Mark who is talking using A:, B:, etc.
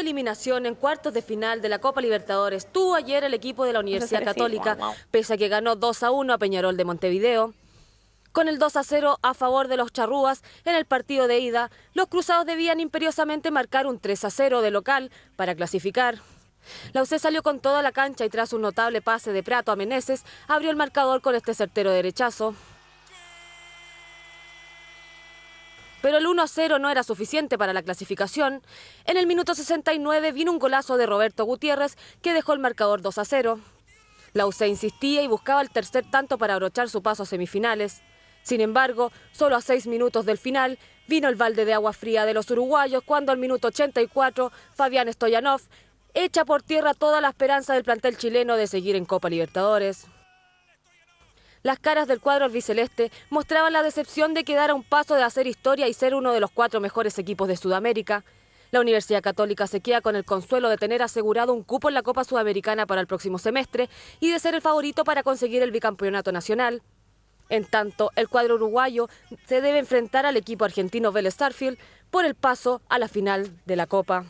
A: eliminación en cuartos de final de la Copa Libertadores tuvo ayer el equipo de la Universidad Católica, pese a que ganó 2 a 1 a Peñarol de Montevideo. Con el 2 a 0 a favor de los charrúas en el partido de ida, los cruzados debían imperiosamente marcar un 3 a 0 de local para clasificar. La UC salió con toda la cancha y tras un notable pase de Prato a Meneses, abrió el marcador con este certero derechazo. Pero el 1-0 no era suficiente para la clasificación. En el minuto 69 vino un golazo de Roberto Gutiérrez que dejó el marcador 2-0. La UCE insistía y buscaba el tercer tanto para abrochar su paso a semifinales. Sin embargo, solo a seis minutos del final vino el balde de agua fría de los uruguayos cuando al minuto 84 Fabián Stoyanov echa por tierra toda la esperanza del plantel chileno de seguir en Copa Libertadores. Las caras del cuadro albiceleste mostraban la decepción de quedar a un paso de hacer historia y ser uno de los cuatro mejores equipos de Sudamérica. La Universidad Católica se queda con el consuelo de tener asegurado un cupo en la Copa Sudamericana para el próximo semestre y de ser el favorito para conseguir el bicampeonato nacional. En tanto, el cuadro uruguayo se debe enfrentar al equipo argentino Vélez Starfield por el paso a la final de la Copa.